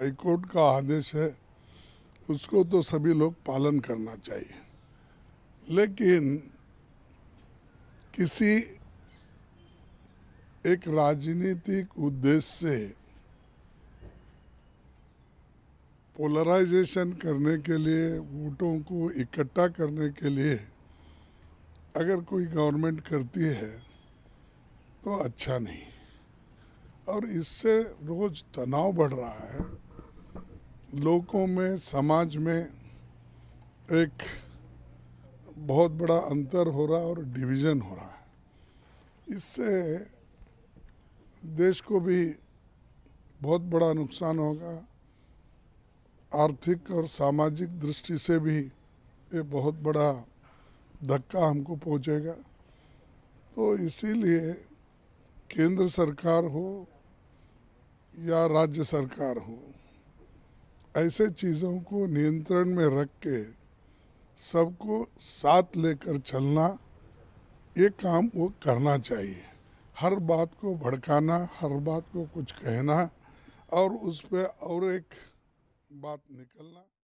high court का आदेश है उसको तो सभी लोग पालन करना चाहिए लेकिन किसी एक राजनीतिक उद्देश्य से पोलराइजेशन करने के लिए वोटों को इकट्ठा करने के लिए अगर कोई गवर्नमेंट करती है तो अच्छा नहीं और इससे रोज तनाव बढ़ रहा है लोगों में समाज में एक बहुत बड़ा अंतर हो रहा है और डिवीज़न हो रहा है इससे देश को भी बहुत बड़ा नुकसान होगा आर्थिक और सामाजिक दृष्टि से भी ये बहुत बड़ा धक्का हमको पहुंचेगा तो इसीलिए केंद्र सरकार हो या राज्य सरकार हो ऐसे चीज़ों को नियंत्रण में रख के सबको साथ लेकर चलना ये काम वो करना चाहिए हर बात को भड़काना हर बात को कुछ कहना और उस पर और एक बात निकलना